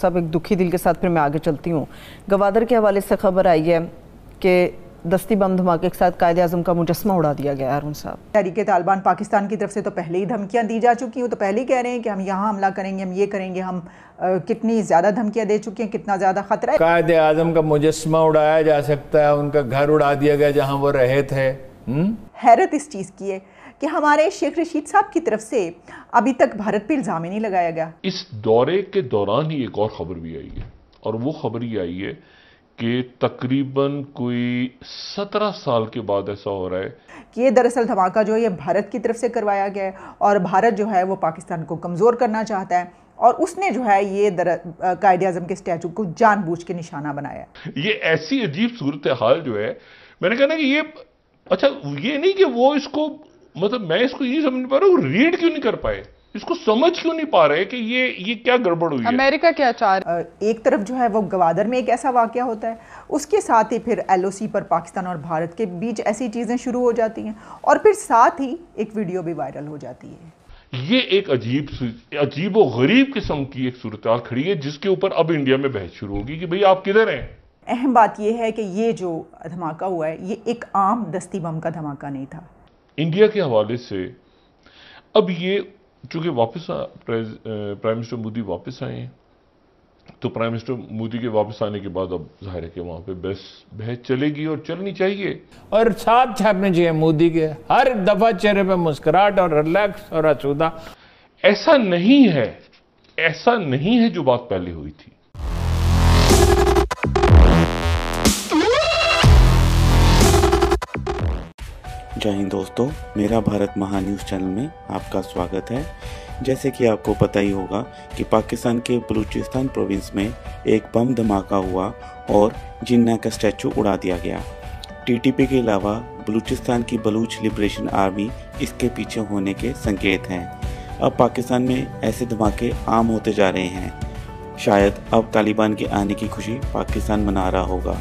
साहब एक दुखी दिल के साथ फिर मैं आगे चलती हूँ गवादर के हवाले से खबर आई है कि दस्ती बम धमाके के साथ कायद अजम का मुजस्मा उड़ा दिया गया अरुण साहब तहरीक तालिबान पाकिस्तान की तरफ से तो पहले ही धमकियाँ दी जा चुकी हैं तो पहले ही कह रहे हैं कि हम यहाँ हमला करेंगे हम ये करेंगे हम आ, कितनी ज़्यादा धमकियाँ दे चुकी हैं कितना ज़्यादा खतरा है कायद अजम का मुजस्मा उड़ाया जा सकता है उनका घर उड़ा दिया गया जहाँ वो रहे थे हम्म? हैरत इस चीज़ की है कि हमारे शेख रशीद साहब की तरफ से अभी तक भारत पर इल्ज़ाम ही नहीं लगाया गया इस दौरे के दौरान ही एक और खबर भी आई है और वो खबर ये आई है कि तकरीबन कोई सत्रह साल के बाद ऐसा हो रहा है कि ये दरअसल धमाका जो है ये भारत की तरफ से करवाया गया है और भारत जो है वो पाकिस्तान को कमज़ोर करना चाहता है और उसने जो है ये दर कायद अजम के स्टैचू को जानबूझ के निशाना बनाया ये ऐसी अजीब सूरत हाल जो है मैंने कहा ना कि ये अच्छा ये नहीं कि वो इसको मतलब मैं इसको ये समझ पा रहा हूँ रीड क्यों नहीं कर पाए इसको समझ क्यों नहीं पा रहे कि ये ये क्या गड़बड़ हुई अमेरिका क्या चाह रहा एक तरफ जो है वो गवादर में एक ऐसा वाक़ होता है उसके साथ ही फिर एलओसी पर पाकिस्तान और भारत के बीच ऐसी चीज़ें शुरू हो जाती हैं और फिर साथ ही एक वीडियो भी वायरल हो जाती है ये एक अजीब अजीब और गरीब किस्म की एक सूरत खड़ी है जिसके ऊपर अब इंडिया में बहस शुरू होगी कि भाई आप किधर हैं अहम बात यह है कि ये जो धमाका हुआ है ये एक आम दस्ती बम का धमाका नहीं था इंडिया के हवाले से अब ये चूंकि वापस प्राइम मिनिस्टर मोदी वापस आए हैं तो प्राइम मिनिस्टर मोदी के वापस आने के बाद अब जाहिर है कि वहां पे बस बहस चलेगी और चलनी चाहिए और साथ छापने चाहिए मोदी के हर दफा चेहरे पे मुस्कुराहट और रिलैक्स और अचूदा ऐसा नहीं है ऐसा नहीं है जो बात पहले हुई थी जय हिंद दोस्तों मेरा भारत महान न्यूज़ चैनल में आपका स्वागत है जैसे कि आपको पता ही होगा कि पाकिस्तान के बलूचिस्तान प्रोविंस में एक बम धमाका हुआ और जिन्ना का स्टैचू उड़ा दिया गया टीटीपी के अलावा बलूचिस्तान की बलूच लिबरेशन आर्मी इसके पीछे होने के संकेत हैं अब पाकिस्तान में ऐसे धमाके आम होते जा रहे हैं शायद अब तालिबान के आने की खुशी पाकिस्तान मना रहा होगा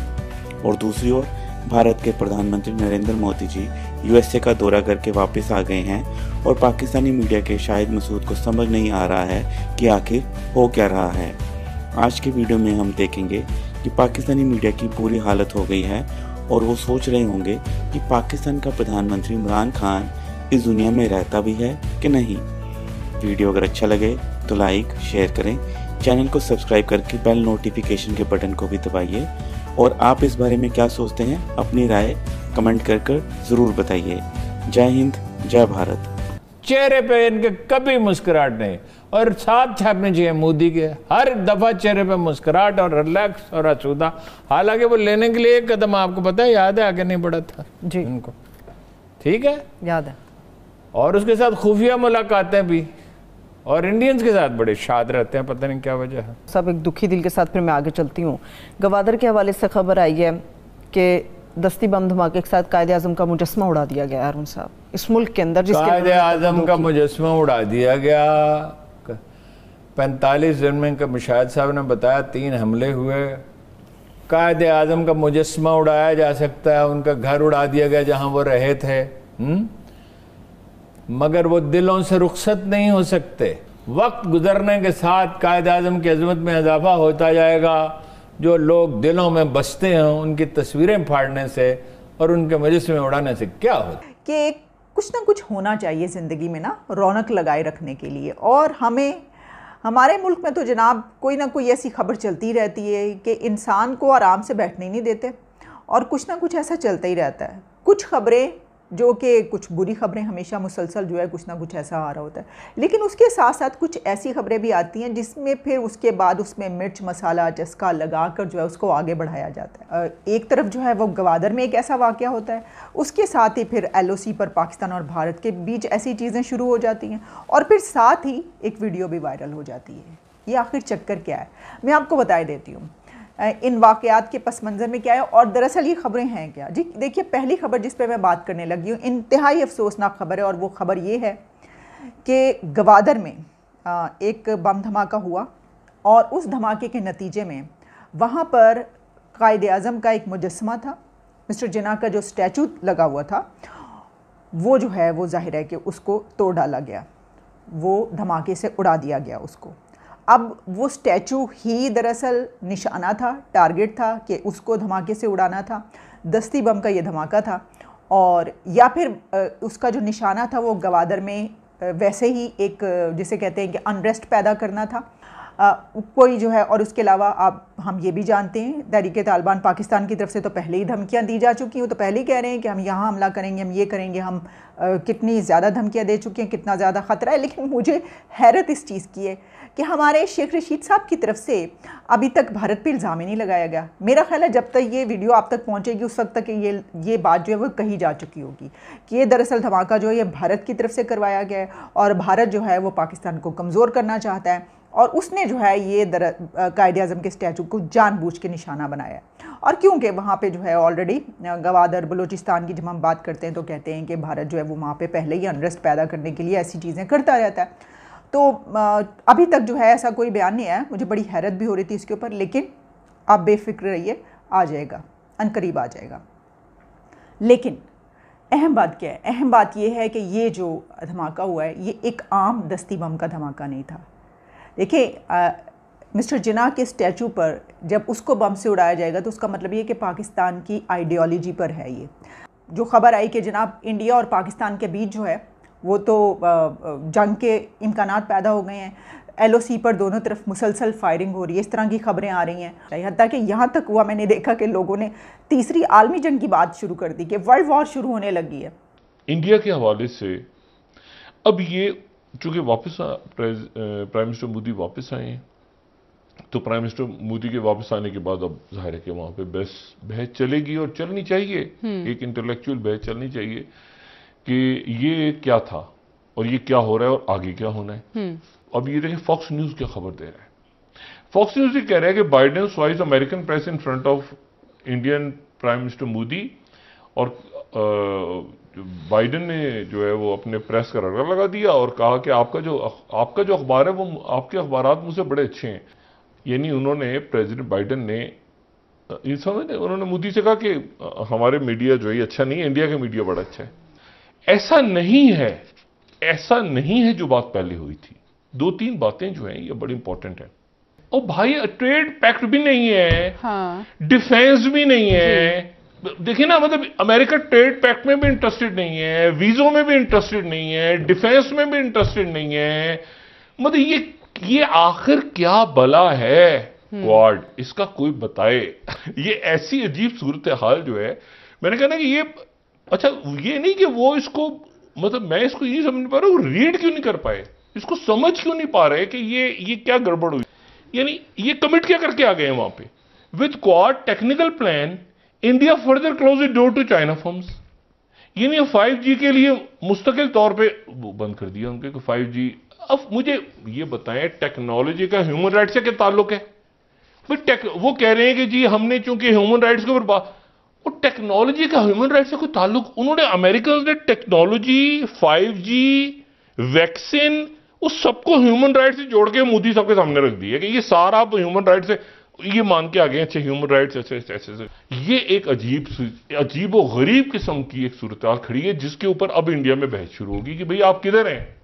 और दूसरी ओर भारत के प्रधानमंत्री नरेंद्र मोदी जी यूएसए का दौरा करके वापस आ गए हैं और पाकिस्तानी मीडिया के शाहिद मसूद को समझ नहीं आ रहा है कि आखिर हो क्या रहा है आज के वीडियो में हम देखेंगे कि पाकिस्तानी मीडिया की बुरी हालत हो गई है और वो सोच रहे होंगे कि पाकिस्तान का प्रधानमंत्री इमरान खान इस दुनिया में रहता भी है कि नहीं वीडियो अगर अच्छा लगे तो लाइक शेयर करें चैनल को सब्सक्राइब करके बेल नोटिफिकेशन के बटन को भी दबाइए और आप इस बारे में क्या सोचते हैं अपनी राय कमेंट कर कर ज़रूर बताइए जय हिंद जय भारत चेहरे पे इनके कभी मुस्कुराहट नहीं और साथ छापने चाहिए मोदी के हर दफ़ा चेहरे पे मुस्कुराहट और रिलैक्स और असूदा हालांकि वो लेने के लिए एक कदम आपको पता है याद है आगे नहीं बढ़ा था जी उनको ठीक है याद है और उसके साथ खुफिया मुलाकातें भी और इंडियंस के साथ बड़े शाद रहते हैं पता नहीं क्या वजह है सब एक दुखी दिल के साथ फिर मैं आगे चलती हूँ गवादर के हवाले से खबर आई है कि दस्ती बम धमाके के साथ कायदे आजम का मुजस्मा उड़ा दिया गया अरुण साहब इस मुल्क के अंदर कायदे आजम का मुजस्मा उड़ा दिया गया पैंतालीस दिन में मुशाहिद साहब ने बताया तीन हमले हुए कायदे आजम का मुजस्मा उड़ाया जा सकता है उनका घर उड़ा दिया गया जहाँ वो रहे थे हुँ? हम्म? मगर वो दिलों से रुखसत नहीं हो सकते वक्त गुजरने के साथ कायदे आजम की अजमत में इजाफा होता जाएगा जो लोग दिलों में बसते हैं उनकी तस्वीरें फाड़ने से और उनके मजलिस उड़ाने से क्या होता कि कुछ ना कुछ होना चाहिए ज़िंदगी में ना रौनक लगाए रखने के लिए और हमें हमारे मुल्क में तो जनाब कोई ना कोई ऐसी खबर चलती रहती है कि इंसान को आराम से बैठने नहीं देते और कुछ ना कुछ ऐसा चलता ही रहता है कुछ खबरें जो कि कुछ बुरी खबरें हमेशा मुसलसल जो है कुछ ना कुछ ऐसा आ रहा होता है लेकिन उसके साथ साथ कुछ ऐसी खबरें भी आती हैं जिसमें फिर उसके बाद उसमें मिर्च मसाला चस्का लगा कर जो है उसको आगे बढ़ाया जाता है एक तरफ जो है वो गवादर में एक ऐसा वाक़ होता है उसके साथ ही फिर एल पर पाकिस्तान और भारत के बीच ऐसी चीज़ें शुरू हो जाती हैं और फिर साथ ही एक वीडियो भी वायरल हो जाती है ये आखिर चक्कर क्या है मैं आपको बताई देती हूँ इन वाक़ात के पस मंज़र में क्या है और दरअसल ये ख़बरें हैं क्या जी देखिए पहली खबर जिस पर मैं बात करने लगी हूँ इंतहाई अफसोसनाक खबर है और वो ख़बर ये है कि गवादर में एक बम धमाका हुआ और उस धमाके के नतीजे में वहाँ पर कायद अज़म का एक मुजस्मा था मिस्टर जिना का जो स्टैचू लगा हुआ था वो जो है वो जाहिर है कि उसको तोड़ डाला गया वो धमाके से उड़ा दिया गया उसको अब वो स्टैचू ही दरअसल निशाना था टारगेट था कि उसको धमाके से उड़ाना था दस्ती बम का ये धमाका था और या फिर उसका जो निशाना था वो गवादर में वैसे ही एक जिसे कहते हैं कि अनरेस्ट पैदा करना था आ, कोई जो है और उसके अलावा आप हम ये भी जानते हैं तहरीक तालिबान पाकिस्तान की तरफ से तो पहले ही धमकियाँ दी जा चुकी हैं तो पहले ही कह रहे हैं कि हम यहाँ हमला करेंगे हम ये करेंगे हम आ, कितनी ज़्यादा धमकियाँ दे चुके हैं कितना ज़्यादा ख़तरा है लेकिन मुझे हैरत इस चीज़ की है कि हमारे शेख रशीद साहब की तरफ से अभी तक भारत पे इल्ज़ाम ही नहीं लगाया गया मेरा ख्याल है जब तक ये वीडियो आप तक पहुँचेगी उस वक्त तक ये ये बात जो है वो कही जा चुकी होगी कि ये दरअसल धमाका जो है ये भारत की तरफ से करवाया गया है और भारत जो है वो पाकिस्तान को कमज़ोर करना चाहता है और उसने जो है ये दर कायद अजम के स्टैचू को जानबूझ के निशाना बनाया और क्योंकि वहाँ पे जो है ऑलरेडी गवादर बलूचिस्तान की जब हम बात करते हैं तो कहते हैं कि भारत जो है वो वहाँ पे पहले ही अनरेस्ट पैदा करने के लिए ऐसी चीज़ें करता रहता है तो अभी तक जो है ऐसा कोई बयान नहीं आया मुझे बड़ी हैरत भी हो रही थी इसके ऊपर लेकिन आप बेफिक्र रहिए आ जाएगा अनकरीब आ जाएगा लेकिन अहम बात क्या है अहम बात यह है कि ये जो धमाका हुआ है ये एक आम दस्ती बम का धमाका नहीं था देखिए मिस्टर जिना के स्टैचू पर जब उसको बम से उड़ाया जाएगा तो उसका मतलब ये कि पाकिस्तान की आइडियोलॉजी पर है ये जो खबर आई कि जनाब इंडिया और पाकिस्तान के बीच जो है वो तो जंग के इम्कान पैदा हो गए हैं एल पर दोनों तरफ मुसलसल फायरिंग हो रही है इस तरह की खबरें आ रही हैं हत्या कि यहाँ तक हुआ मैंने देखा कि लोगों ने तीसरी आलमी जंग की बात शुरू कर दी कि वर्ल्ड वॉर शुरू होने लगी है इंडिया के हवाले से अब ये चूँकि वापस प्राइम मिनिस्टर मोदी वापस आए हैं तो प्राइम मिनिस्टर मोदी के वापस आने के बाद अब जाहिर है कि वहाँ पे बहस बहस चलेगी और चलनी चाहिए हम्म। एक इंटेलेक्चुअल बहस चलनी चाहिए कि ये क्या था और ये क्या हो रहा है और आगे क्या होना है हम्म। अब ये देखिए फॉक्स न्यूज़ क्या खबर दे रहा है फॉक्स न्यूज़ ये कह रहा है कि बाइडन स्वाइज American press in front of Indian prime minister Modi और बाइडन ने जो है वो अपने प्रेस का रगड़ा लगा दिया और कहा कि आपका जो आपका जो अखबार है वो आपके अखबार मुझसे बड़े अच्छे हैं यानी उन्होंने प्रेसिडेंट बाइडन ने समझ उन्होंने मोदी से कहा कि हमारे मीडिया जो है अच्छा नहीं है इंडिया का मीडिया बड़ा अच्छा है ऐसा नहीं है ऐसा नहीं है जो बात पहले हुई थी दो तीन बातें जो हैं ये बड़ी इंपॉर्टेंट है और भाई ट्रेड पैक्ट भी नहीं है हाँ। डिफेंस भी नहीं है देखिए ना मतलब अमेरिका ट्रेड पैक्ट में भी इंटरेस्टेड नहीं है वीजो में भी इंटरेस्टेड नहीं है डिफेंस में भी इंटरेस्टेड नहीं है मतलब ये ये आखिर क्या बला है क्वाड हम्म। इसका कोई बताए ये ऐसी अजीब सूरत हाल जो है मैंने कहा ना कि ये अच्छा ये नहीं कि वो इसको मतलब मैं इसको ये समझ पा रहा हूँ रीड क्यों नहीं कर पाए इसको समझ क्यों नहीं पा रहे कि ये ये क्या गड़बड़ हुई यानी ये कमिट क्या करके आ गए वहां पे with Quad technical plan India further close door to China firms यानी फाइव जी के लिए मुस्तकिल तौर पे बंद कर दिया उनके फाइव जी अब मुझे ये बताएं टेक्नोलॉजी का ह्यूमन राइट्स से क्या ताल्लुक है वो कह रहे हैं कि जी हमने चूंकि ह्यूमन राइट्स के ऊपर वो टेक्नोलॉजी का ह्यूमन राइट से कोई ताल्लुक उन्होंने अमेरिकन ने टेक्नोलॉजी जी वैक्सीन उस सबको ह्यूमन राइट से जोड़ के मोदी सबके सामने रख दिया कि ये सारा आप ह्यूमन राइट से ये मान के आ गए अच्छे ह्यूमन राइट्स ऐसे ऐसे ऐसे ये एक अजीब अजीब व गरीब किस्म की एक सूरत खड़ी है जिसके ऊपर अब इंडिया में बहस शुरू होगी कि भाई आप किधर हैं